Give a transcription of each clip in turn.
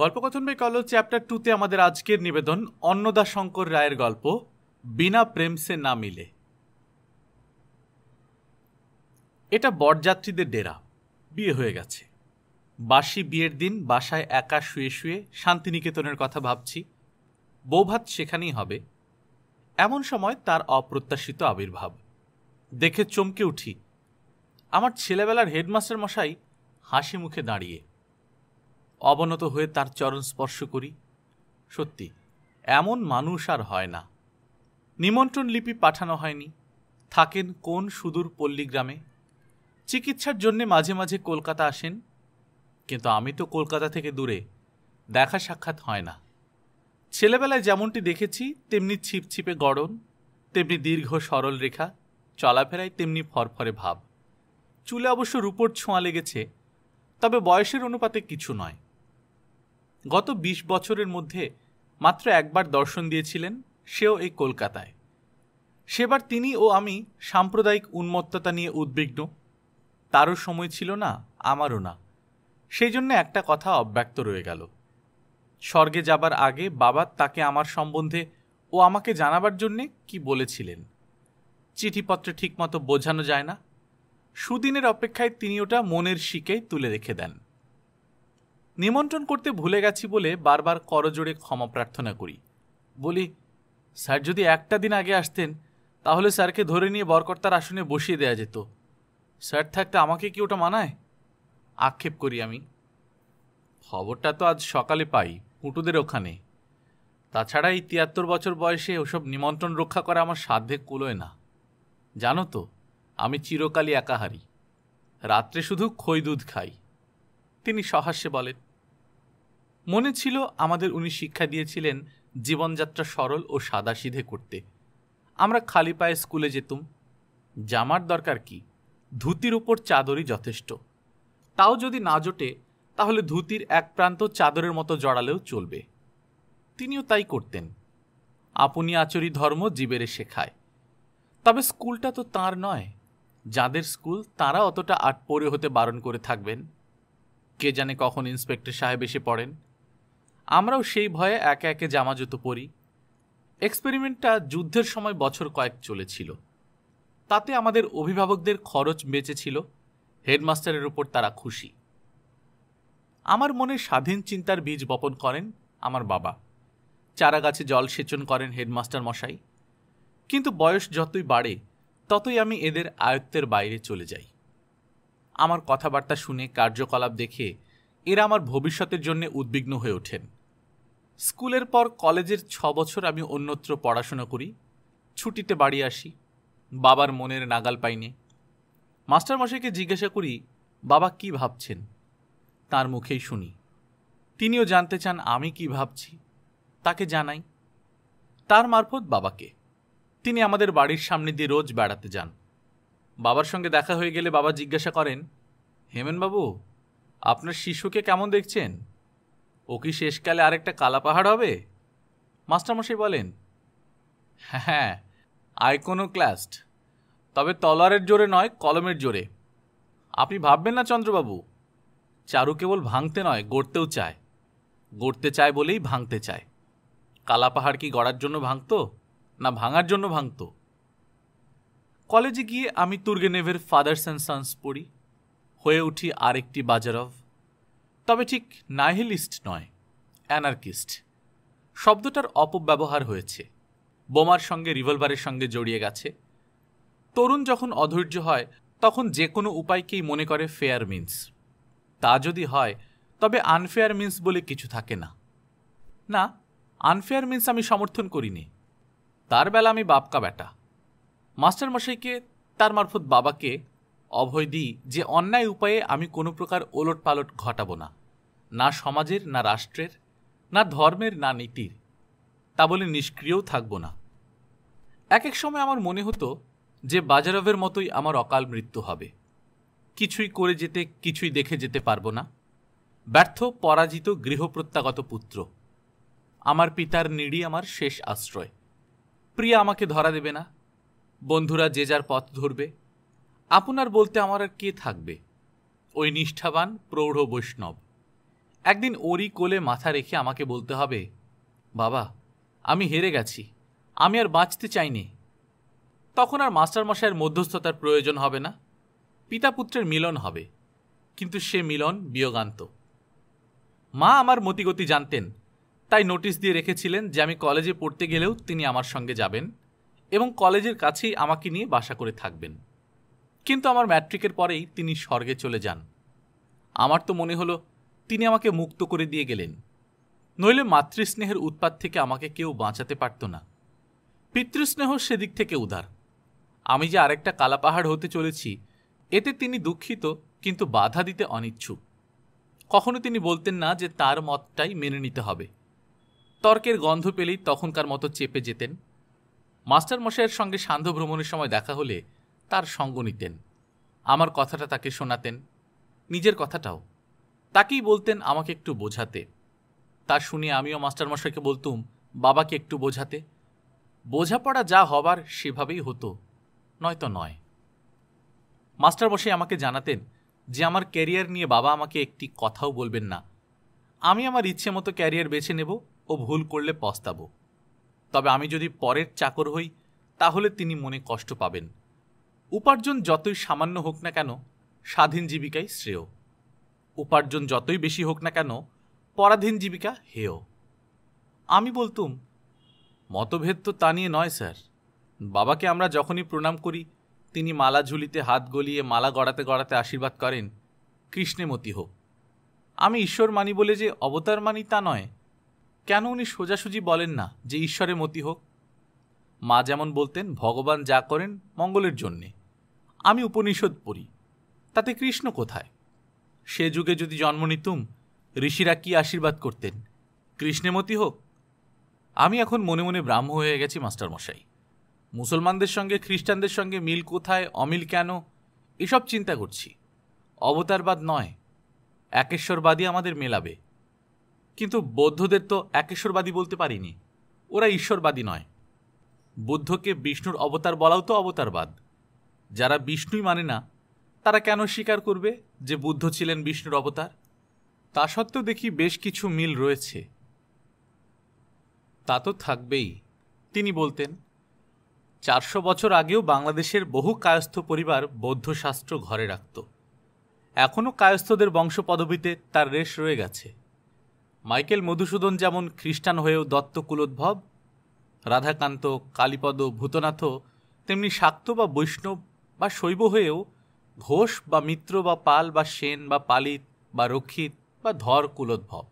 গল্পকথন বই কলজ চ্যাপ্টার টুতে আমাদের আজকের নিবেদন অন্নদা শঙ্কর রায়ের গল্প বিনা প্রেম সে না মিলে এটা বরযাত্রীদের ডেরা বিয়ে হয়ে গেছে বাসি বিয়ের দিন বাসায় একা শুয়ে শুয়ে শান্তিনিকেতনের কথা ভাবছি বৌভাত সেখানেই হবে এমন সময় তার অপ্রত্যাশিত আবির্ভাব দেখে চমকে উঠি আমার ছেলেবেলার হেডমাস্টার মশাই হাসি মুখে দাঁড়িয়ে অবনত হয়ে তার চরণ স্পর্শ করি সত্যি এমন মানুষ আর হয় না নিমন্ত্রণ লিপি পাঠানো হয়নি থাকেন কোন সুদূর পল্লী গ্রামে চিকিৎসার জন্যে মাঝে মাঝে কলকাতা আসেন কিন্তু আমি তো কলকাতা থেকে দূরে দেখা সাক্ষাৎ হয় না ছেলেবেলায় যেমনটি দেখেছি তেমনি ছিপছিপে গড়ন তেমনি দীর্ঘ সরল রেখা চলাফেরায় তেমনি ফরফরে ভাব চুলে অবশ্য রূপোর ছোঁয়া লেগেছে তবে বয়সের অনুপাতে কিছু নয় গত ২০ বছরের মধ্যে মাত্র একবার দর্শন দিয়েছিলেন সেও এই কলকাতায় সেবার তিনি ও আমি সাম্প্রদায়িক উন্মত্ততা নিয়ে উদ্বিগ্ন তারও সময় ছিল না আমারও না সেই জন্য একটা কথা অব্যক্ত রয়ে গেল স্বর্গে যাবার আগে বাবা তাকে আমার সম্বন্ধে ও আমাকে জানাবার জন্যে কি বলেছিলেন চিঠিপত্রে ঠিকমতো বোঝানো যায় না সুদিনের অপেক্ষায় তিনি ওটা মনের শিকেই তুলে রেখে দেন নিমন্ত্রণ করতে ভুলে গেছি বলে বারবার করজোড়ে ক্ষমা প্রার্থনা করি বলি স্যার যদি একটা দিন আগে আসতেন তাহলে স্যারকে ধরে নিয়ে বরকর্তার আসনে বসিয়ে দেয়া যেত স্যার থাকতে আমাকে কি ওটা মানায় আক্ষেপ করি আমি খবরটা তো আজ সকালে পাই পুটুদের ওখানে তাছাড়া এই তিয়াত্তর বছর বয়সে ওসব নিমন্ত্রণ রক্ষা করা আমার সাধ্যে কুলোয় না জানো তো আমি চিরকালই একাহারি রাত্রে শুধু খই দুধ খাই তিনি সহাস্যে বলেন মনে ছিল আমাদের উনি শিক্ষা দিয়েছিলেন জীবনযাত্রা সরল ও সাদাসিধে করতে আমরা খালি পায়ে স্কুলে যেতুম জামার দরকার কি ধুতির উপর চাদরই যথেষ্ট তাও যদি না জোটে তাহলে ধুতির এক প্রান্ত চাদরের মতো জড়ালেও চলবে তিনিও তাই করতেন আপনি আচরি ধর্ম জীবেরে শেখায় তবে স্কুলটা তো তার নয় যাদের স্কুল তারা অতটা আট পড়ে হতে বারণ করে থাকবেন কে জানে কখন ইন্সপেক্টর সাহেব এসে পড়েন আমরাও সেই ভয়ে একে একে জামা জুতো পরি এক্সপেরিমেন্টটা যুদ্ধের সময় বছর কয়েক চলেছিল তাতে আমাদের অভিভাবকদের খরচ বেঁচেছিল হেডমাস্টারের উপর তারা খুশি আমার মনে স্বাধীন চিন্তার বীজ বপন করেন আমার বাবা চারা গাছে জল সেচন করেন হেডমাস্টার মশাই কিন্তু বয়স যতই বাড়ে ততই আমি এদের আয়ত্তের বাইরে চলে যাই আমার কথাবার্তা শুনে কার্যকলাপ দেখে এরা আমার ভবিষ্যতের জন্য উদ্বিগ্ন হয়ে ওঠেন স্কুলের পর কলেজের ছ বছর আমি অন্যত্র পড়াশোনা করি ছুটিতে বাড়ি আসি বাবার মনের নাগাল পাইনি মাস্টারমশাইকে জিজ্ঞাসা করি বাবা কি ভাবছেন তার মুখেই শুনি তিনিও জানতে চান আমি কি ভাবছি তাকে জানাই তার মারফত বাবাকে তিনি আমাদের বাড়ির সামনে দিয়ে রোজ বেড়াতে যান বাবার সঙ্গে দেখা হয়ে গেলে বাবা জিজ্ঞাসা করেন হেমেনবাবু আপনার শিশুকে কেমন দেখছেন ও কি শেষকালে আরেকটা কালা পাহাড় হবে মাস্টারমশাই বলেন হ্যাঁ ক্লাস্ট তবে তলারের জোরে নয় কলমের জোরে আপনি ভাববেন না চন্দ্রবাবু চারু কেবল ভাঙতে নয় গড়তেও চায় গড়তে চায় বলেই ভাঙতে চায় কালা পাহাড় কি গড়ার জন্য ভাঙত না ভাঙার জন্য ভাঙতো কলেজে গিয়ে আমি তুর্গেনেভের ফাদার্স অ্যান্ড সান্স পড়ি হয়ে উঠি আরেকটি বাজারভ তবে ঠিক নাহিলিস্ট নয় অ্যানার্কিস্ট শব্দটার অপব্যবহার হয়েছে বোমার সঙ্গে রিভলভারের সঙ্গে জড়িয়ে গেছে তরুণ যখন অধৈর্য হয় তখন যে কোনো উপায়কেই মনে করে ফেয়ার মিন্স তা যদি হয় তবে আনফেয়ার মিন্স বলে কিছু থাকে না না আনফেয়ার মিন্স আমি সমর্থন করিনি তার বেলা আমি বাপকা বেটা মাস্টারমশাইকে তার মারফত বাবাকে অভয় দিই যে অন্যায় উপায়ে আমি কোনো প্রকার ওলট পালট ঘটাব না না সমাজের না রাষ্ট্রের না ধর্মের না নীতির তা বলে নিষ্ক্রিয়ও থাকব না এক এক সময় আমার মনে হতো যে বাজারবের মতোই আমার অকাল মৃত্যু হবে কিছুই করে যেতে কিছুই দেখে যেতে পারবো না ব্যর্থ পরাজিত গৃহপ্রত্যাগত পুত্র আমার পিতার নিড়ি আমার শেষ আশ্রয় প্রিয়া আমাকে ধরা দেবে না বন্ধুরা যে যার পথ ধরবে আপনার বলতে আমার আর কে থাকবে ওই নিষ্ঠাবান প্রৌঢ় বৈষ্ণব একদিন ওরই কোলে মাথা রেখে আমাকে বলতে হবে বাবা আমি হেরে গেছি আমি আর বাঁচতে চাইনি তখন আর মাস্টারমশাইয়ের মধ্যস্থতার প্রয়োজন হবে না পিতা পুত্রের মিলন হবে কিন্তু সে মিলন বিয়োগান্ত মা আমার মতিগতি জানতেন তাই নোটিশ দিয়ে রেখেছিলেন যে আমি কলেজে পড়তে গেলেও তিনি আমার সঙ্গে যাবেন এবং কলেজের কাছেই আমাকে নিয়ে বাসা করে থাকবেন কিন্তু আমার ম্যাট্রিকের পরেই তিনি স্বর্গে চলে যান আমার তো মনে হলো তিনি আমাকে মুক্ত করে দিয়ে গেলেন নইলে মাতৃস্নেহের উৎপাত থেকে আমাকে কেউ বাঁচাতে পারত না পিতৃস্নেহ সেদিক থেকে উদার আমি যে আরেকটা কালাপাহাড় হতে চলেছি এতে তিনি দুঃখিত কিন্তু বাধা দিতে অনিচ্ছুক কখনো তিনি বলতেন না যে তার মতটাই মেনে নিতে হবে তর্কের গন্ধ পেলেই তখনকার মতো চেপে যেতেন মাস্টারমশাইয়ের সঙ্গে সান্ধ্য ভ্রমণের সময় দেখা হলে তার সঙ্গ নিতেন আমার কথাটা তাকে শোনাতেন নিজের কথাটাও তাকেই বলতেন আমাকে একটু বোঝাতে তা শুনে আমিও মাস্টারমশাইকে বলতুম বাবাকে একটু বোঝাতে বোঝাপড়া যা হবার সেভাবেই হতো নয়তো নয় মাস্টারমশাই আমাকে জানাতেন যে আমার ক্যারিয়ার নিয়ে বাবা আমাকে একটি কথাও বলবেন না আমি আমার ইচ্ছে মতো ক্যারিয়ার বেছে নেব ও ভুল করলে পস্তাবো তবে আমি যদি পরের চাকর হই তাহলে তিনি মনে কষ্ট পাবেন উপার্জন যতই সামান্য হোক না কেন স্বাধীন জীবিকাই শ্রেয় উপার্জন যতই বেশি হোক না কেন পরাধীন জীবিকা হেয় আমি বলতুম মতভেদ তো তা নিয়ে নয় স্যার বাবাকে আমরা যখনই প্রণাম করি তিনি মালা ঝুলিতে হাত গলিয়ে মালা গড়াতে গড়াতে আশীর্বাদ করেন কৃষ্ণেমতি হোক আমি ঈশ্বর মানি বলে যে অবতার মানি তা নয় কেন উনি সোজাসুজি বলেন না যে ঈশ্বরে মতি হোক মা যেমন বলতেন ভগবান যা করেন মঙ্গলের জন্যে আমি উপনিষদ পড়ি তাতে কৃষ্ণ কোথায় সে যুগে যদি জন্ম নিতুম ঋষিরা কি আশীর্বাদ করতেন কৃষ্ণে মতি হোক আমি এখন মনে মনে ব্রাহ্ম হয়ে গেছি মাস্টারমশাই মুসলমানদের সঙ্গে খ্রিস্টানদের সঙ্গে মিল কোথায় অমিল কেন এসব চিন্তা করছি অবতারবাদ নয় একেশ্বরবাদী আমাদের মেলাবে কিন্তু বৌদ্ধদের তো একেশ্বরবাদী বলতে পারিনি ওরা ঈশ্বরবাদী নয় বুদ্ধকে বিষ্ণুর অবতার বলাও তো অবতারবাদ যারা বিষ্ণুই মানে না তারা কেন স্বীকার করবে যে বুদ্ধ ছিলেন বিষ্ণুর অবতার তা সত্ত্বেও দেখি বেশ কিছু মিল রয়েছে তা তো থাকবেই তিনি বলতেন চারশো বছর আগেও বাংলাদেশের বহু কায়স্থ পরিবার বৌদ্ধ শাস্ত্র ঘরে রাখত এখনও কায়স্থদের বংশপদবীতে তার রেশ রয়ে গেছে মাইকেল মধুসূদন যেমন খ্রিস্টান হয়েও দত্তকুলোদ্ভব রাধাকান্ত কালীপদ ভূতনাথ তেমনি শাক্ত বা বৈষ্ণব বা শৈব হয়েও ঘোষ বা মিত্র বা পাল বা সেন বা পালিত বা রক্ষিত বা ধর কুলোদ্ভব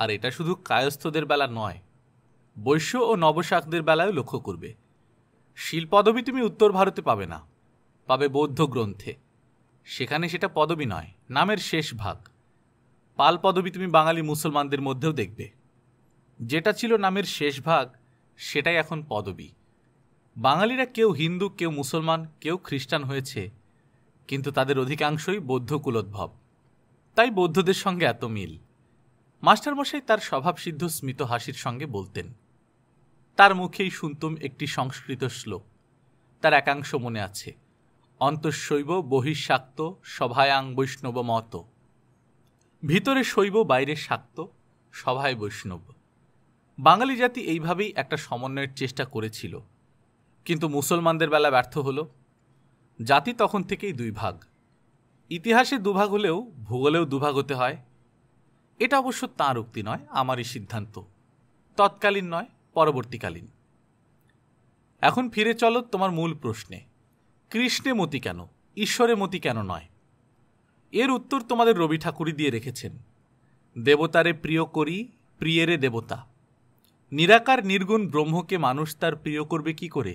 আর এটা শুধু কায়স্থদের বেলা নয় বৈশ্য ও নবশাকদের বেলায় লক্ষ্য করবে শিলপদবি তুমি উত্তর ভারতে পাবে না পাবে বৌদ্ধ গ্রন্থে সেখানে সেটা পদবি নয় নামের শেষ ভাগ পাল পদবি তুমি বাঙালি মুসলমানদের মধ্যেও দেখবে যেটা ছিল নামের শেষ ভাগ সেটাই এখন পদবি বাঙালিরা কেউ হিন্দু কেউ মুসলমান কেউ খ্রিস্টান হয়েছে কিন্তু তাদের অধিকাংশই বৌদ্ধ কুলোদ্ভব তাই বৌদ্ধদের সঙ্গে এত মিল মাস্টারমশাই তার স্বভাবসিদ্ধ স্মিত হাসির সঙ্গে বলতেন তার মুখেই শুনতুম একটি সংস্কৃত শ্লোক তার একাংশ মনে আছে অন্তঃশৈব বহিঃশাক্ত সভায়াং বৈষ্ণব মত ভিতরে শৈব বাইরে শাক্ত সভায় বৈষ্ণব বাঙালি জাতি এইভাবেই একটা সমন্বয়ের চেষ্টা করেছিল কিন্তু মুসলমানদের বেলা ব্যর্থ হল জাতি তখন থেকেই দুই ভাগ ইতিহাসে দুভাগ হলেও ভূগোলেও দুভাগ হতে হয় এটা অবশ্য তাঁর উক্তি নয় আমারই সিদ্ধান্ত তৎকালীন নয় পরবর্তীকালীন এখন ফিরে চলো তোমার মূল প্রশ্নে কৃষ্ণে মতি কেন ঈশ্বরে মতি কেন নয় এর উত্তর তোমাদের রবি ঠাকুরই দিয়ে রেখেছেন দেবতারে প্রিয় করি প্রিয়েরে দেবতা নিরাকার নির্গুণ ব্রহ্মকে মানুষ তার প্রিয় করবে কি করে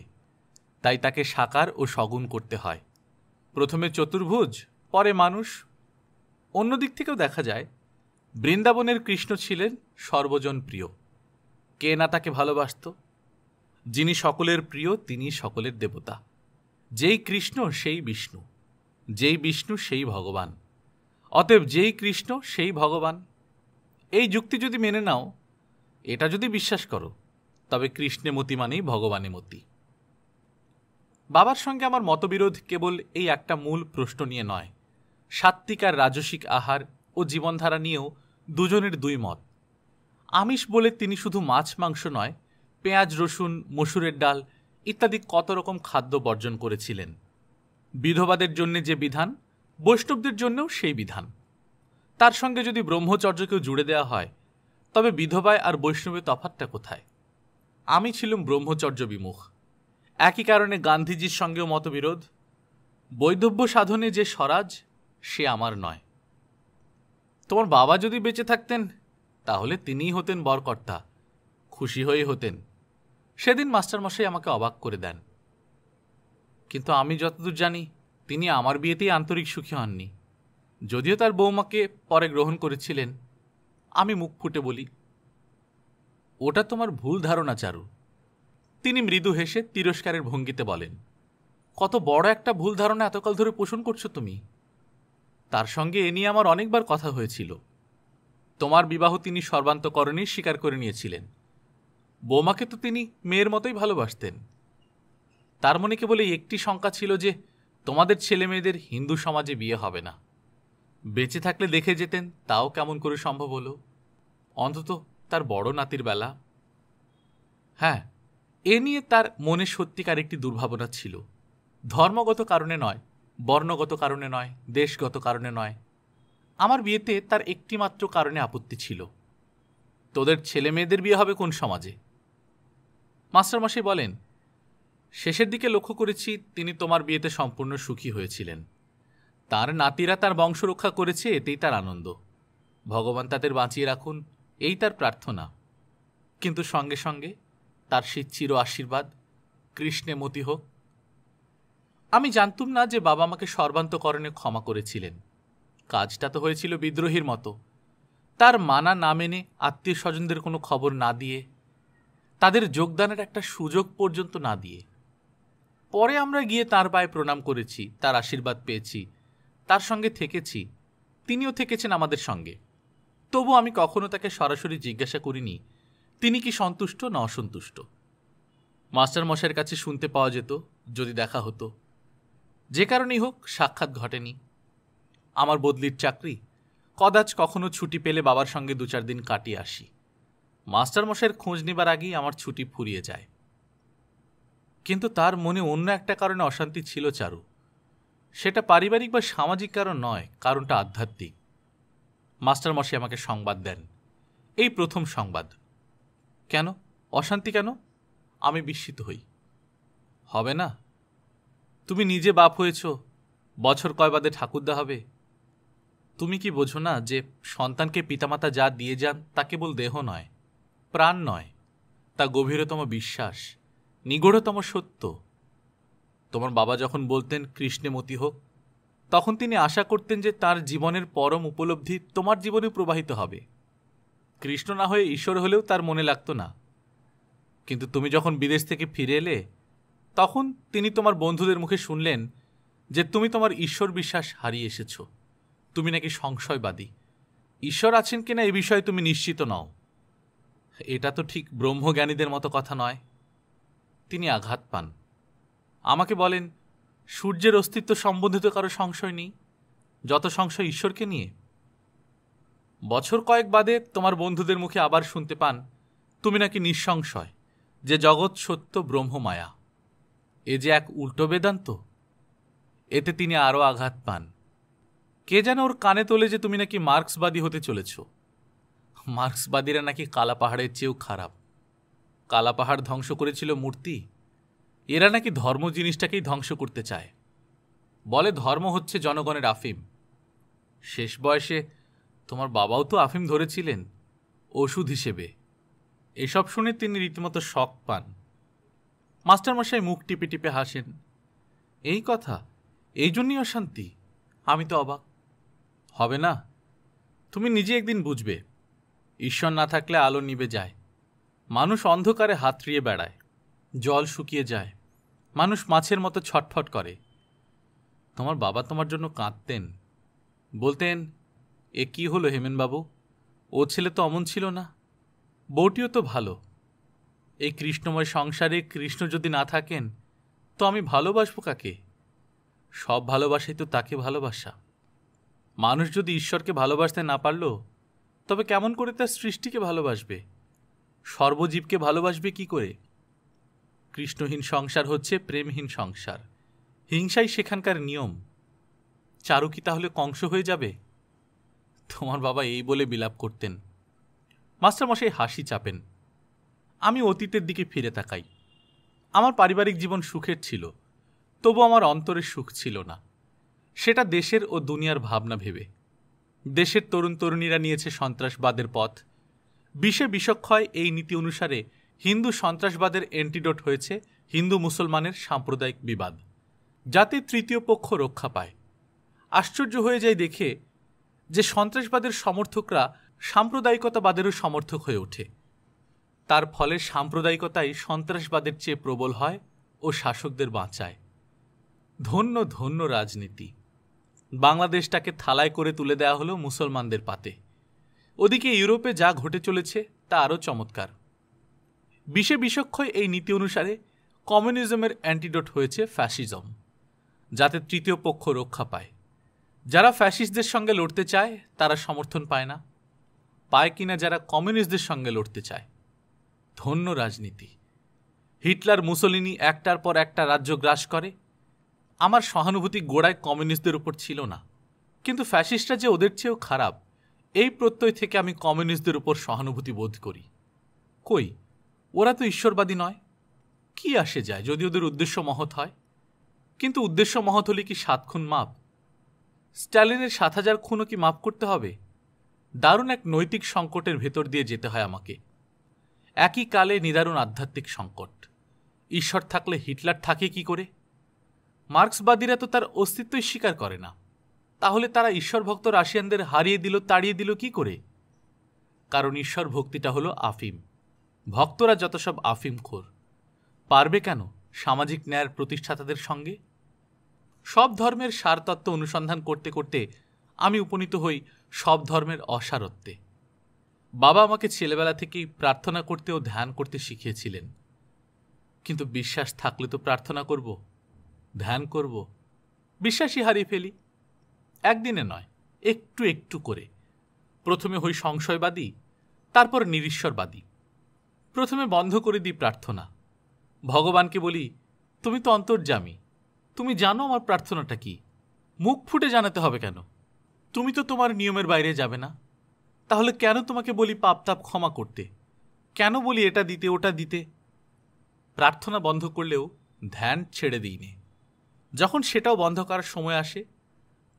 তাই তাকে সাকার ও সগুণ করতে হয় প্রথমে চতুর্ভুজ পরে মানুষ অন্য দিক থেকেও দেখা যায় বৃন্দাবনের কৃষ্ণ ছিলেন সর্বজন প্রিয় কে না তাকে ভালোবাসত যিনি সকলের প্রিয় তিনি সকলের দেবতা যেই কৃষ্ণ সেই বিষ্ণু যেই বিষ্ণু সেই ভগবান অতএব যেই কৃষ্ণ সেই ভগবান এই যুক্তি যদি মেনে নাও এটা যদি বিশ্বাস করো তবে কৃষ্ণে মতি মানেই ভগবানে মতি বাবার সঙ্গে আমার মতবিরোধ কেবল এই একটা মূল প্রশ্ন নিয়ে নয় আর রাজসিক আহার ও জীবনধারা নিয়েও দুজনের দুই মত আমিষ বলে তিনি শুধু মাছ মাংস নয় পেঁয়াজ রসুন মসুরের ডাল ইত্যাদি কত রকম খাদ্য বর্জন করেছিলেন বিধবাদের জন্য যে বিধান বৈষ্ণবদের জন্যও সেই বিধান তার সঙ্গে যদি ব্রহ্মচর্যকেও জুড়ে দেওয়া হয় তবে বিধবায় আর বৈষ্ণবের তফাতটা কোথায় আমি ছিলাম ব্রহ্মচর্য বিমুখ একই কারণে গান্ধীজির সঙ্গেও মতবিরোধ বৈধব্য সাধনে যে স্বরাজ সে আমার নয় তোমার বাবা যদি বেঁচে থাকতেন তাহলে তিনিই হতেন বরকর্তা খুশি হয়ে হতেন সেদিন মাস্টারমশাই আমাকে অবাক করে দেন কিন্তু আমি যতদূর জানি তিনি আমার বিয়েতেই আন্তরিক সুখী হননি যদিও তার বৌমাকে পরে গ্রহণ করেছিলেন আমি মুখ ফুটে বলি ওটা তোমার ভুল ধারণা চারু তিনি মৃদু হেসে তিরস্কারের ভঙ্গিতে বলেন কত বড় একটা ভুল ধারণা এতকাল ধরে পোষণ করছো তুমি তার সঙ্গে এ নিয়ে আমার অনেকবার কথা হয়েছিল তোমার বিবাহ তিনি সর্বান্তকরণেই স্বীকার করে নিয়েছিলেন বৌমাকে তো তিনি মেয়ের মতোই ভালোবাসতেন তার মনে কেবল একটি শঙ্কা ছিল যে তোমাদের ছেলে মেয়েদের হিন্দু সমাজে বিয়ে হবে না বেঁচে থাকলে দেখে যেতেন তাও কেমন করে সম্ভব হলো অন্তত তার বড় নাতির বেলা হ্যাঁ এ নিয়ে তার মনে সত্যিকার একটি দুর্ভাবনা ছিল ধর্মগত কারণে নয় বর্ণগত কারণে নয় দেশগত কারণে নয় আমার বিয়েতে তার একটিমাত্র কারণে আপত্তি ছিল তোদের ছেলে মেয়েদের বিয়ে হবে কোন সমাজে মাস্টারমশাই বলেন শেষের দিকে লক্ষ্য করেছি তিনি তোমার বিয়েতে সম্পূর্ণ সুখী হয়েছিলেন তার নাতিরা তার বংশ রক্ষা করেছে এতেই তার আনন্দ ভগবান তাদের বাঁচিয়ে রাখুন এই তার প্রার্থনা কিন্তু সঙ্গে সঙ্গে তার সে চির আশীর্বাদ কৃষ্ণে মতি হোক আমি জানতুম না যে বাবা আমাকে সর্বান্তকরণে ক্ষমা করেছিলেন কাজটা তো হয়েছিল বিদ্রোহীর মতো তার মানা না মেনে আত্মীয় স্বজনদের কোনো খবর না দিয়ে তাদের যোগদানের একটা সুযোগ পর্যন্ত না দিয়ে পরে আমরা গিয়ে তার পায়ে প্রণাম করেছি তার আশীর্বাদ পেয়েছি তার সঙ্গে থেকেছি তিনিও থেকেছেন আমাদের সঙ্গে তবু আমি কখনো তাকে সরাসরি জিজ্ঞাসা করিনি তিনি কি সন্তুষ্ট না অসন্তুষ্ট মাস্টার মশাইয়ের কাছে শুনতে পাওয়া যেত যদি দেখা হতো যে কারণেই হোক সাক্ষাৎ ঘটেনি আমার বদলির চাকরি কদাচ কখনো ছুটি পেলে বাবার সঙ্গে দু চার দিন কাটিয়ে আসি মাস্টার মশাইয়ের খোঁজ নেবার আগেই আমার ছুটি ফুরিয়ে যায় কিন্তু তার মনে অন্য একটা কারণে অশান্তি ছিল চারু সেটা পারিবারিক বা সামাজিক কারণ নয় কারণটা আধ্যাত্মিক মাস্টারমশাই আমাকে সংবাদ দেন এই প্রথম সংবাদ কেন অশান্তি কেন আমি বিস্মিত হই হবে না তুমি নিজে বাপ হয়েছ বছর কয় বাদে ঠাকুরদা হবে তুমি কি বোঝো না যে সন্তানকে পিতামাতা যা দিয়ে যান তা কেবল দেহ নয় প্রাণ নয় তা গভীরতম বিশ্বাস নিগড়তম সত্য তোমার বাবা যখন বলতেন মতি হোক তখন তিনি আশা করতেন যে তার জীবনের পরম উপলব্ধি তোমার জীবনে প্রবাহিত হবে কৃষ্ণ না হয়ে ঈশ্বর হলেও তার মনে লাগতো না কিন্তু তুমি যখন বিদেশ থেকে ফিরে এলে তখন তিনি তোমার বন্ধুদের মুখে শুনলেন যে তুমি তোমার ঈশ্বর বিশ্বাস হারিয়ে এসেছ তুমি নাকি সংশয়বাদী ঈশ্বর আছেন কিনা এ বিষয়ে তুমি নিশ্চিত নও এটা তো ঠিক ব্রহ্মজ্ঞানীদের মতো কথা নয় তিনি আঘাত পান আমাকে বলেন সূর্যের অস্তিত্ব সম্বন্ধিত কারো সংশয় নেই যত সংশয় ঈশ্বরকে নিয়ে বছর কয়েক বাদে তোমার বন্ধুদের মুখে আবার শুনতে পান তুমি নাকি নিঃসংশয় যে জগৎ সত্য ব্রহ্মমায়া এ যে এক উল্টো বেদান্ত এতে তিনি আরও আঘাত পান কে যেন ওর কানে তোলে যে তুমি নাকি মার্ক্সবাদী হতে চলেছ মার্ক্সবাদীরা নাকি কালা পাহাড়ের চেয়েও খারাপ কালাপাহাড় ধ্বংস করেছিল মূর্তি এরা নাকি ধর্ম জিনিসটাকেই ধ্বংস করতে চায় বলে ধর্ম হচ্ছে জনগণের আফিম শেষ বয়সে তোমার বাবাও তো আফিম ধরেছিলেন ওষুধ হিসেবে এসব শুনে তিনি রীতিমতো শখ পান মাস্টারমশাই মুখ টিপে টিপে হাসেন এই কথা এই জন্যই অশান্তি আমি তো অবাক হবে না তুমি নিজে একদিন বুঝবে ঈশ্বর না থাকলে আলো নিবে যায় মানুষ অন্ধকারে হাতড়িয়ে বেড়ায় জল শুকিয়ে যায় মানুষ মাছের মতো ছটফট করে তোমার বাবা তোমার জন্য কাঁদতেন বলতেন এ কি হলো হেমেনবাবু ও ছেলে তো অমন ছিল না বউটিও তো ভালো এই কৃষ্ণময় সংসারে কৃষ্ণ যদি না থাকেন তো আমি ভালোবাসবো কাকে সব ভালোবাসাই তো তাকে ভালোবাসা মানুষ যদি ঈশ্বরকে ভালোবাসতে না পারল তবে কেমন করে তার সৃষ্টিকে ভালোবাসবে সর্বজীবকে ভালোবাসবে কি করে কৃষ্ণহীন সংসার হচ্ছে প্রেমহীন সংসার হিংসাই সেখানকার নিয়ম চারু কি তাহলে কংস হয়ে যাবে তোমার বাবা এই বলে বিলাপ করতেন মাস্টারমশাই হাসি চাপেন আমি অতীতের দিকে ফিরে তাকাই আমার পারিবারিক জীবন সুখের ছিল তবু আমার অন্তরে সুখ ছিল না সেটা দেশের ও দুনিয়ার ভাবনা ভেবে দেশের তরুণ তরুণীরা নিয়েছে সন্ত্রাসবাদের পথ বিশ্বে বিষক্ষয় এই নীতি অনুসারে হিন্দু সন্ত্রাসবাদের অ্যান্টিডোট হয়েছে হিন্দু মুসলমানের সাম্প্রদায়িক বিবাদ যাতে তৃতীয় পক্ষ রক্ষা পায় আশ্চর্য হয়ে যায় দেখে যে সন্ত্রাসবাদের সমর্থকরা সাম্প্রদায়িকতাবাদেরও সমর্থক হয়ে ওঠে তার ফলে সাম্প্রদায়িকতাই সন্ত্রাসবাদের চেয়ে প্রবল হয় ও শাসকদের বাঁচায় ধন্য ধন্য রাজনীতি বাংলাদেশটাকে থালায় করে তুলে দেওয়া হলো মুসলমানদের পাতে ওদিকে ইউরোপে যা ঘটে চলেছে তা আরও চমৎকার বিশে বিষক্ষয় এই নীতি অনুসারে কমিউনিজমের অ্যান্টিডোট হয়েছে ফ্যাসিজম যাতে তৃতীয় পক্ষ রক্ষা পায় যারা ফ্যাসিস্টদের সঙ্গে লড়তে চায় তারা সমর্থন পায় না পায় কিনা যারা কমিউনিস্টদের সঙ্গে লড়তে চায় ধন্য রাজনীতি হিটলার মুসলিনি একটার পর একটা রাজ্য গ্রাস করে আমার সহানুভূতি গোড়ায় কমিউনিস্টদের উপর ছিল না কিন্তু ফ্যাসিস্টরা যে ওদের চেয়েও খারাপ এই প্রত্যয় থেকে আমি কমিউনিস্টদের উপর সহানুভূতি বোধ করি কই ওরা তো ঈশ্বরবাদী নয় কি আসে যায় যদি ওদের উদ্দেশ্য মহৎ হয় কিন্তু উদ্দেশ্য মহৎ হলে কি সাত খুন মাপ স্ট্যালিনের সাত হাজার খুনও কি মাপ করতে হবে দারুণ এক নৈতিক সংকটের ভেতর দিয়ে যেতে হয় আমাকে একই কালে নিদারুণ আধ্যাত্মিক সংকট ঈশ্বর থাকলে হিটলার থাকে কি করে মার্ক্সবাদীরা তো তার অস্তিত্বই স্বীকার করে না তাহলে তারা ঈশ্বরভক্ত রাশিয়ানদের হারিয়ে দিল তাড়িয়ে দিল কি করে কারণ ঈশ্বর ভক্তিটা হলো আফিম ভক্তরা যত সব আফিমখোর পারবে কেন সামাজিক ন্যায়ের প্রতিষ্ঠাতাদের সঙ্গে সব ধর্মের সারতত্ত্ব অনুসন্ধান করতে করতে আমি উপনীত হই সব ধর্মের অসারত্বে বাবা আমাকে ছেলেবেলা থেকেই প্রার্থনা করতে ও ধ্যান করতে শিখিয়েছিলেন কিন্তু বিশ্বাস থাকলে তো প্রার্থনা করব ধ্যান করব বিশ্বাসই হারিয়ে ফেলি একদিনে নয় একটু একটু করে প্রথমে হই সংশয়বাদী তারপর নিরীশ্বরবাদী প্রথমে বন্ধ করে দিই প্রার্থনা ভগবানকে বলি তুমি তো অন্তর্জামী তুমি জানো আমার প্রার্থনাটা কি মুখ ফুটে জানাতে হবে কেন তুমি তো তোমার নিয়মের বাইরে যাবে না তাহলে কেন তোমাকে বলি পাপতাপ ক্ষমা করতে কেন বলি এটা দিতে ওটা দিতে প্রার্থনা বন্ধ করলেও ধ্যান ছেড়ে দিইনি যখন সেটাও বন্ধ করার সময় আসে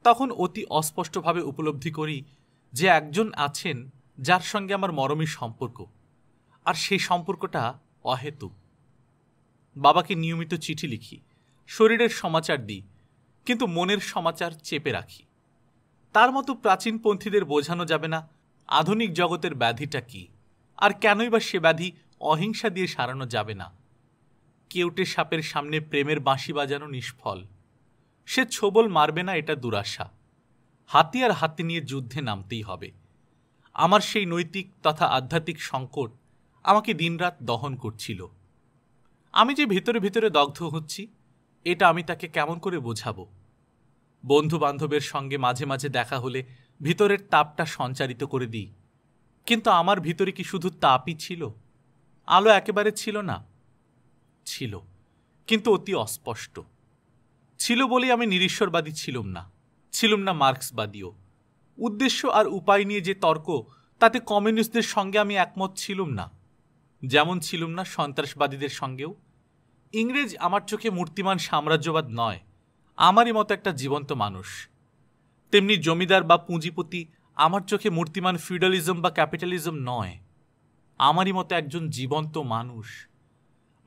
তখন অতি অস্পষ্টভাবে উপলব্ধি করি যে একজন আছেন যার সঙ্গে আমার মরমের সম্পর্ক আর সেই সম্পর্কটা অহেতু বাবাকে নিয়মিত চিঠি লিখি শরীরের সমাচার দিই কিন্তু মনের সমাচার চেপে রাখি তার মতো প্রাচীনপন্থীদের বোঝানো যাবে না আধুনিক জগতের ব্যাধিটা কি আর কেনই বা সে ব্যাধি অহিংসা দিয়ে সারানো যাবে না কেউটে সাপের সামনে প্রেমের বাঁশি বাজানো নিষ্ফল সে ছোবল মারবে না এটা দুরাশা হাতি আর হাতি নিয়ে যুদ্ধে নামতেই হবে আমার সেই নৈতিক তথা আধ্যাত্মিক সংকট আমাকে দিনরাত দহন করছিল আমি যে ভেতরে ভেতরে দগ্ধ হচ্ছি এটা আমি তাকে কেমন করে বোঝাবো বন্ধু বান্ধবের সঙ্গে মাঝে মাঝে দেখা হলে ভিতরের তাপটা সঞ্চারিত করে দিই কিন্তু আমার ভিতরে কি শুধু তাপই ছিল আলো একেবারে ছিল না ছিল কিন্তু অতি অস্পষ্ট ছিল বলেই আমি নিরীশ্বরবাদী ছিলাম না ছিলাম না মার্ক্সবাদীও উদ্দেশ্য আর উপায় নিয়ে যে তর্ক তাতে কমিউনিস্টদের সঙ্গে আমি একমত ছিলাম না যেমন ছিলাম না সন্ত্রাসবাদীদের সঙ্গেও ইংরেজ আমার চোখে মূর্তিমান সাম্রাজ্যবাদ নয় আমারই মতো একটা জীবন্ত মানুষ তেমনি জমিদার বা পুঁজিপতি আমার চোখে মূর্তিমান ফিউডালিজম বা ক্যাপিটালিজম নয় আমারই মতো একজন জীবন্ত মানুষ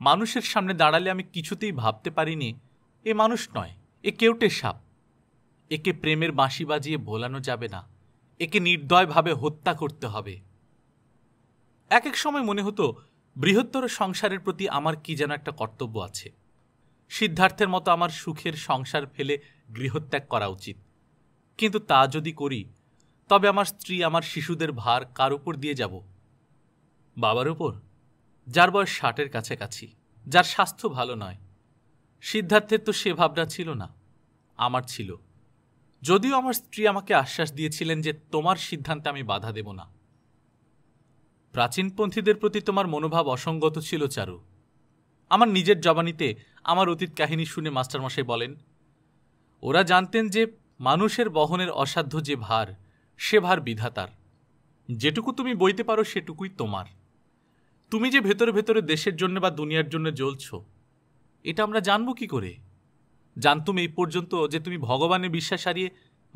মানুষের সামনে দাঁড়ালে আমি কিছুতেই ভাবতে পারিনি এ মানুষ নয় এ কেউটে সাপ একে প্রেমের বাঁশি বাজিয়ে ভোলানো যাবে না একে নির্দয়ভাবে হত্যা করতে হবে এক এক সময় মনে হতো বৃহত্তর সংসারের প্রতি আমার কি যেন একটা কর্তব্য আছে সিদ্ধার্থের মতো আমার সুখের সংসার ফেলে গৃহত্যাগ করা উচিত কিন্তু তা যদি করি তবে আমার স্ত্রী আমার শিশুদের ভার কার উপর দিয়ে যাব বাবার উপর যার বয়স ষাটের কাছাকাছি যার স্বাস্থ্য ভালো নয় সিদ্ধার্থের তো সে ভাবনা ছিল না আমার ছিল যদিও আমার স্ত্রী আমাকে আশ্বাস দিয়েছিলেন যে তোমার সিদ্ধান্তে আমি বাধা দেব না প্রাচীনপন্থীদের প্রতি তোমার মনোভাব অসঙ্গত ছিল চারু আমার নিজের জবানিতে আমার অতীত কাহিনী শুনে মাস্টারমশাই বলেন ওরা জানতেন যে মানুষের বহনের অসাধ্য যে ভার সে ভার বিধাতার যেটুকু তুমি বইতে পারো সেটুকুই তোমার তুমি যে ভেতরে ভেতরে দেশের জন্য বা দুনিয়ার জন্য জ্বলছো এটা আমরা জানব কি করে জানতুম এই পর্যন্ত যে তুমি ভগবানে বিশ্বাস হারিয়ে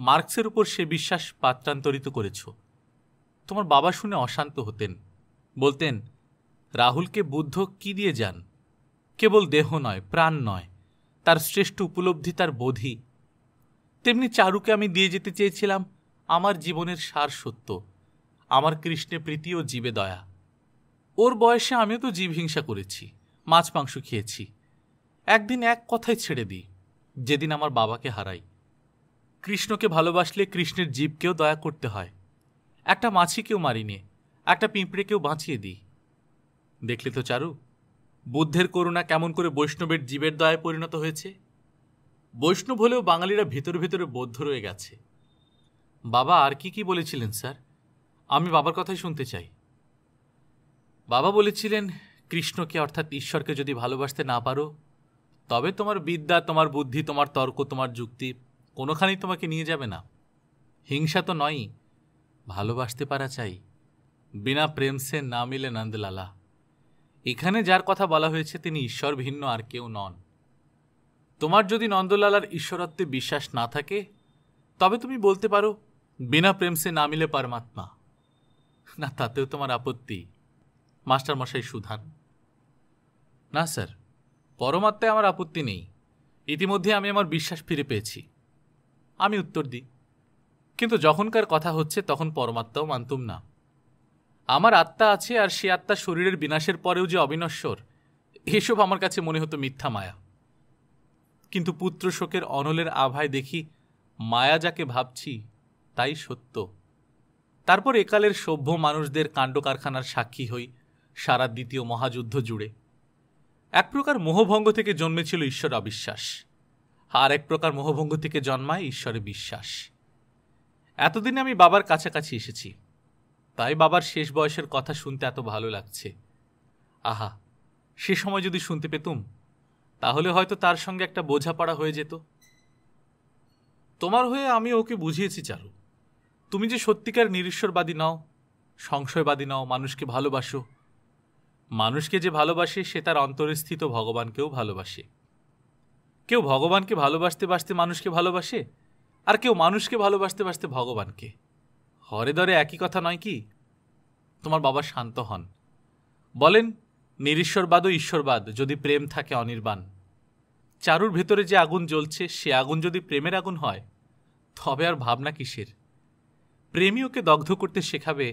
মার্কসের উপর সে বিশ্বাস পাত্রান্তরিত করেছ তোমার বাবা শুনে অশান্ত হতেন বলতেন রাহুলকে বুদ্ধ কি দিয়ে যান কেবল দেহ নয় প্রাণ নয় তার শ্রেষ্ঠ উপলব্ধি তার বোধি তেমনি চারুকে আমি দিয়ে যেতে চেয়েছিলাম আমার জীবনের সার সত্য আমার কৃষ্ণে প্রীতি ও জীবে দয়া ওর বয়সে আমিও তো জীব হিংসা করেছি মাছ মাংস খেয়েছি একদিন এক কথায় ছেড়ে দিই যেদিন আমার বাবাকে হারাই কৃষ্ণকে ভালোবাসলে কৃষ্ণের জীবকেও দয়া করতে হয় একটা মাছিকেও মারিনে একটা পিঁপড়েকেও বাঁচিয়ে দিই দেখলি তো চারু বুদ্ধের করুণা কেমন করে বৈষ্ণবের জীবের দয়ায় পরিণত হয়েছে বৈষ্ণব হলেও বাঙালিরা ভেতরে ভেতরে বৌদ্ধ রয়ে গেছে বাবা আর কি কি বলেছিলেন স্যার আমি বাবার কথাই শুনতে চাই বাবা বলেছিলেন কৃষ্ণকে অর্থাৎ ঈশ্বরকে যদি ভালোবাসতে না পারো তবে তোমার বিদ্যা তোমার বুদ্ধি তোমার তর্ক তোমার যুক্তি কোনোখানেই তোমাকে নিয়ে যাবে না হিংসা তো নয়ই ভালোবাসতে পারা চাই বিনা প্রেম সে না মিলে নন্দলালা এখানে যার কথা বলা হয়েছে তিনি ঈশ্বর ভিন্ন আর কেউ নন তোমার যদি নন্দলালার ঈশ্বরত্বে বিশ্বাস না থাকে তবে তুমি বলতে পারো বিনা প্রেম সে না মিলে পারমাত্মা না তাতেও তোমার আপত্তি মাস্টারমশাই সুধান না স্যার পরমাত্মায় আমার আপত্তি নেই ইতিমধ্যে আমি আমার বিশ্বাস ফিরে পেয়েছি আমি উত্তর দিই কিন্তু যখনকার কথা হচ্ছে তখন পরমাত্মাও মানতুম না আমার আত্মা আছে আর সে আত্মা শরীরের বিনাশের পরেও যে অবিনশ্বর এসব আমার কাছে মনে হতো মিথ্যা মায়া কিন্তু পুত্র শোকের অনলের আভায় দেখি মায়া যাকে ভাবছি তাই সত্য তারপর একালের সভ্য মানুষদের কাণ্ড কারখানার সাক্ষী হই সারা দ্বিতীয় মহাযুদ্ধ জুড়ে এক প্রকার মোহভঙ্গ থেকে জন্মেছিল ঈশ্বর অবিশ্বাস আর এক প্রকার মোহভঙ্গ থেকে জন্মায় ঈশ্বরে বিশ্বাস এতদিনে আমি বাবার কাছাকাছি এসেছি তাই বাবার শেষ বয়সের কথা শুনতে এত ভালো লাগছে আহা সে সময় যদি শুনতে পেতুম তাহলে হয়তো তার সঙ্গে একটা বোঝাপড়া হয়ে যেত তোমার হয়ে আমি ওকে বুঝিয়েছি চারু তুমি যে সত্যিকার নিরীশ্বরবাদী নাও সংশয়বাদী নাও মানুষকে ভালোবাসো মানুষকে যে ভালোবাসে সে তার অন্তরস্থিত ভগবানকেও ভালোবাসে কেউ ভগবানকে ভালোবাসতে বাসতে মানুষকে ভালোবাসে আর কেউ মানুষকে ভালোবাসতে বাসতে ভগবানকে হরে দরে একই কথা নয় কি তোমার বাবা শান্ত হন বলেন নিরীশ্বরবাদ ও ঈশ্বরবাদ যদি প্রেম থাকে অনির্বাণ চারুর ভেতরে যে আগুন জ্বলছে সে আগুন যদি প্রেমের আগুন হয় তবে আর ভাবনা কিসের প্রেমীয়কে দগ্ধ করতে শেখাবে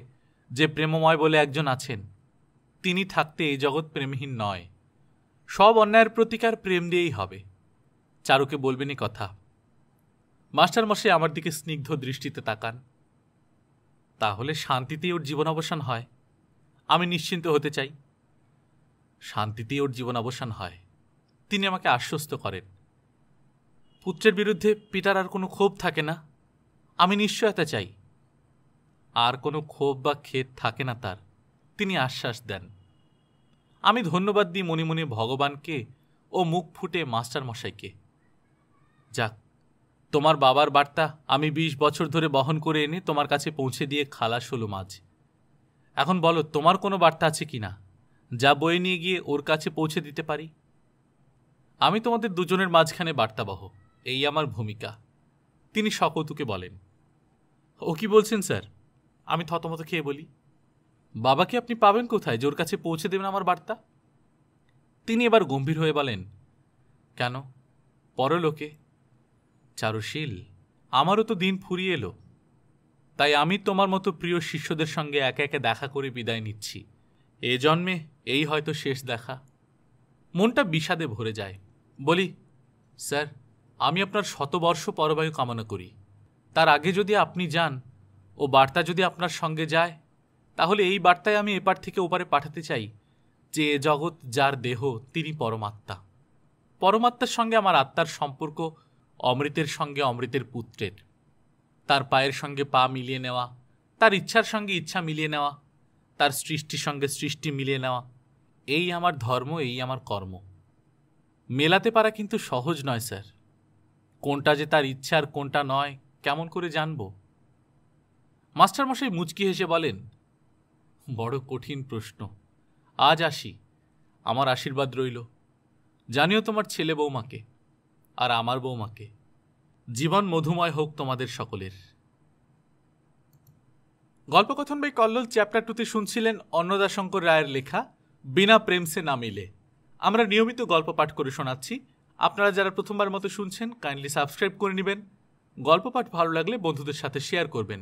যে প্রেমময় বলে একজন আছেন তিনি থাকতে এই জগৎ প্রেমহীন নয় সব অন্যায়ের প্রতিকার প্রেম দিয়েই হবে চারুকে বলবেনই কথা মাস্টার আমার দিকে স্নিগ্ধ দৃষ্টিতে তাকান তাহলে শান্তিতেই ওর জীবন অবসান হয় আমি নিশ্চিন্ত হতে চাই শান্তিতেই ওর জীবন অবসান হয় তিনি আমাকে আশ্বস্ত করেন পুত্রের বিরুদ্ধে পিতার আর কোনো ক্ষোভ থাকে না আমি নিশ্চয়তা চাই আর কোনো ক্ষোভ বা ক্ষেত থাকে না তার তিনি আশ্বাস দেন আমি ধন্যবাদ দিই মনে মনে ভগবানকে ও মুখ ফুটে মাস্টারমশাইকে যাক তোমার বাবার বার্তা আমি ২০ বছর ধরে বহন করে এনে তোমার কাছে পৌঁছে দিয়ে খালাস হলো মাঝ এখন বলো তোমার কোনো বার্তা আছে কি না যা বয়ে নিয়ে গিয়ে ওর কাছে পৌঁছে দিতে পারি আমি তোমাদের দুজনের মাঝখানে বার্তাবহ এই আমার ভূমিকা তিনি সকতুকে বলেন ও কি বলছেন স্যার আমি থতমত খেয়ে বলি বাবাকে আপনি পাবেন কোথায় জোর কাছে পৌঁছে দেবেন আমার বার্তা তিনি এবার গম্ভীর হয়ে বলেন কেন পরলোকে চারুশীল আমারও তো দিন ফুরিয়ে এলো তাই আমি তোমার মতো প্রিয় শিষ্যদের সঙ্গে একে একে দেখা করে বিদায় নিচ্ছি এ জন্মে এই হয়তো শেষ দেখা মনটা বিষাদে ভরে যায় বলি স্যার আমি আপনার শতবর্ষ পরবায়ু কামনা করি তার আগে যদি আপনি যান ও বার্তা যদি আপনার সঙ্গে যায় তাহলে এই বার্তায় আমি এপার থেকে ওপারে পাঠাতে চাই যে জগৎ যার দেহ তিনি পরমাত্মা পরমাত্মার সঙ্গে আমার আত্মার সম্পর্ক অমৃতের সঙ্গে অমৃতের পুত্রের তার পায়ের সঙ্গে পা মিলিয়ে নেওয়া তার ইচ্ছার সঙ্গে ইচ্ছা মিলিয়ে নেওয়া তার সৃষ্টির সঙ্গে সৃষ্টি মিলিয়ে নেওয়া এই আমার ধর্ম এই আমার কর্ম মেলাতে পারা কিন্তু সহজ নয় স্যার কোনটা যে তার ইচ্ছা আর কোনটা নয় কেমন করে জানব মাস্টারমশাই মুচকি হেসে বলেন বড় কঠিন প্রশ্ন আজ আসি আমার আশীর্বাদ রইল জানিও তোমার ছেলে বৌমাকে আর আমার বৌমাকে জীবন মধুময় হোক তোমাদের সকলের গল্পকথন বাই কল্লোল চ্যাপ্টার টুতে শুনছিলেন অন্নদাশঙ্কর রায়ের লেখা বিনা প্রেমসে না মিলে আমরা নিয়মিত গল্প পাঠ করে শোনাচ্ছি আপনারা যারা প্রথমবার মতো শুনছেন কাইন্ডলি সাবস্ক্রাইব করে নেবেন গল্প পাঠ ভালো লাগলে বন্ধুদের সাথে শেয়ার করবেন